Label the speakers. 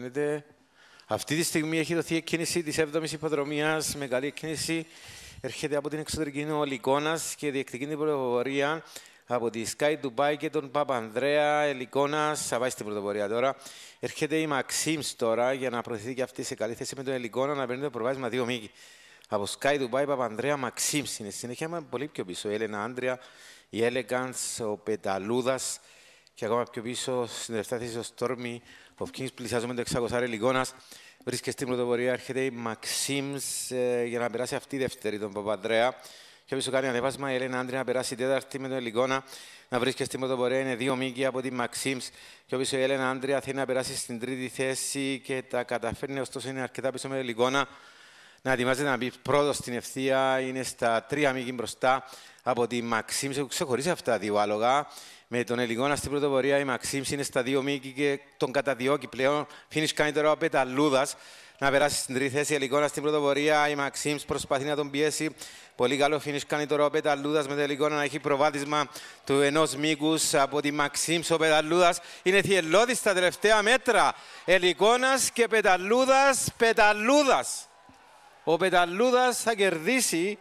Speaker 1: Φαίνεται, αυτή τη στιγμή έχει δοθεί εκκίνηση της 7η υποδρομία μεγαλή κίνηση. εκκίνηση. Έρχεται από την εξωτερική Ολικόνα και διεκδικεί την πρωτοπορία από τη Sky Dubai και τον Παπανδρέα Ελικόνα. Θα βάζει την πρωτοπορία τώρα. Έρχεται η Μαξίμ τώρα για να προωθηθεί και αυτή σε καλή θέση με τον Ελικόνα να παίρνει το προβάσμα δύο μήκη. Από Sky Dubai, Παπανδρέα Μαξίμ είναι συνέχεια, πολύ πιο πίσω. Η Έλενα Άντρια, η Elegance, ο Πεταλούδας και ακόμα πιο πίσω στην τελευταία θέση ο Στόρμι, ο Κίνης πλησιάζουμε το 600 Λιγόνας, βρίσκεται στην πρωτοπορία, έρχεται η Μαξίμς ε, για να περάσει αυτή η δεύτερη, τον Παπαντρέα. Και πίσω κάνει ανεβάσμα, η Ελένα Άντρια να περάσει τέταρτη με τον Λιγόνα, να βρίσκεται στην πρωτοπορία, είναι δύο μήκη από τη Μαξίμς. Και πίσω η Ελένα Άντρια θέλει να περάσει στην τρίτη θέση και τα καταφέρνει, ωστόσο είναι αρκετά πίσω με τον Λιγόνα. Να ετοιμάζεται να μπει πρώτο στην ευθεία, είναι στα τρία μήκη μπροστά από τη Μαξίμς, έχω ξεχωρίσει αυτά δύο άλογα. Με τον Ελιγόνα στην πρωτοπορία η Μαξίμς είναι στα δύο μήκη και τον καταδιώκει πλέον. Φίνις κάνει τώρα ο Πεταλούδας να περάσει στην τρίτη θέση. Η Ελικόνα στην πρωτοπορία. Η Μαξίμς προσπαθεί να τον πιέσει. Πολύ καλό φινίς κάνει τώρα ο Πεταλούδας με τον Ελικόνα να έχει προβάδισμα του ενός μήκους από τη Μαξίμς. Ο Πεταλούδας είναι θυελώδης στα τελευταία μέτρα. Ελικόνα και πεταλούδας, πεταλούδας. Ο πεταλούδας θα κερδίσει